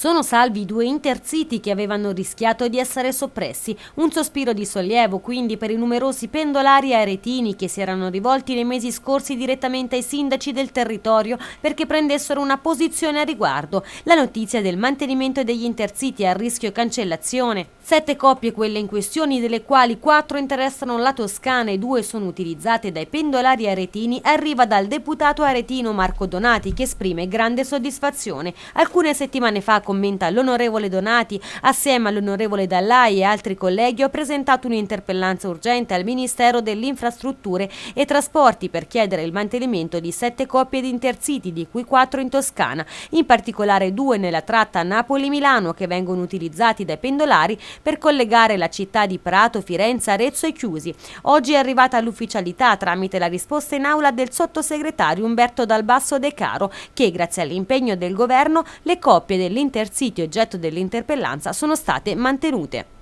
Sono salvi due intercity che avevano rischiato di essere soppressi. Un sospiro di sollievo quindi per i numerosi pendolari aretini che si erano rivolti nei mesi scorsi direttamente ai sindaci del territorio perché prendessero una posizione a riguardo. La notizia del mantenimento degli intercity a rischio cancellazione. Sette coppie quelle in questione delle quali quattro interessano la Toscana e due sono utilizzate dai pendolari aretini arriva dal deputato aretino Marco Donati che esprime grande soddisfazione. Alcune settimane fa commenta l'onorevole Donati, assieme all'onorevole Dallai e altri colleghi, ho presentato un'interpellanza urgente al Ministero delle Infrastrutture e Trasporti per chiedere il mantenimento di sette coppie di intercity, di cui quattro in Toscana, in particolare due nella tratta Napoli-Milano che vengono utilizzati dai pendolari per collegare la città di Prato, Firenze, Arezzo e Chiusi. Oggi è arrivata l'ufficialità tramite la risposta in aula del sottosegretario Umberto Dalbasso De Caro che, grazie all'impegno del governo, le coppie dell'intercity al oggetto dell'interpellanza sono state mantenute.